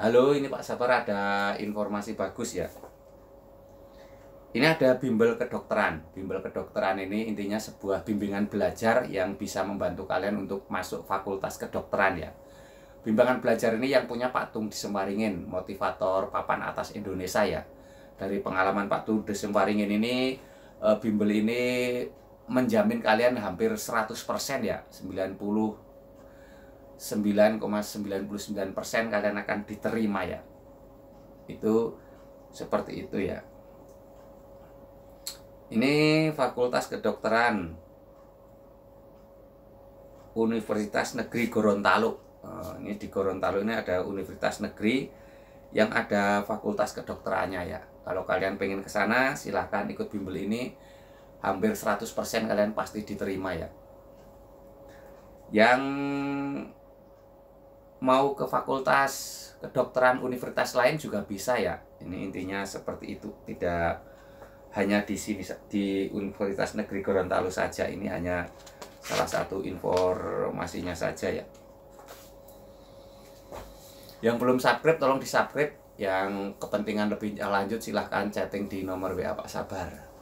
Halo, ini Pak Sabar ada informasi bagus ya. Ini ada bimbel kedokteran. Bimbel kedokteran ini intinya sebuah bimbingan belajar yang bisa membantu kalian untuk masuk fakultas kedokteran ya. Bimbingan belajar ini yang punya Pak Tung Disemwaringin, motivator papan atas Indonesia ya. Dari pengalaman Pak Tung Disemwaringin ini, eh, bimbel ini menjamin kalian hampir 100% ya, 90 99,99% kalian akan diterima ya. Itu seperti itu ya. Ini Fakultas Kedokteran Universitas Negeri Gorontalo. Eh, ini di Gorontalo ini ada Universitas Negeri yang ada Fakultas Kedokterannya ya. Kalau kalian pengen kesana silahkan ikut bimbel ini. Hampir 100% kalian pasti diterima ya. Yang mau ke fakultas kedokteran universitas lain juga bisa ya. Ini intinya seperti itu, tidak hanya di sini di Universitas Negeri Gorontalo saja. Ini hanya salah satu informasinya saja ya. Yang belum subscribe tolong di-subscribe, yang kepentingan lebih lanjut silahkan chatting di nomor WA Pak Sabar.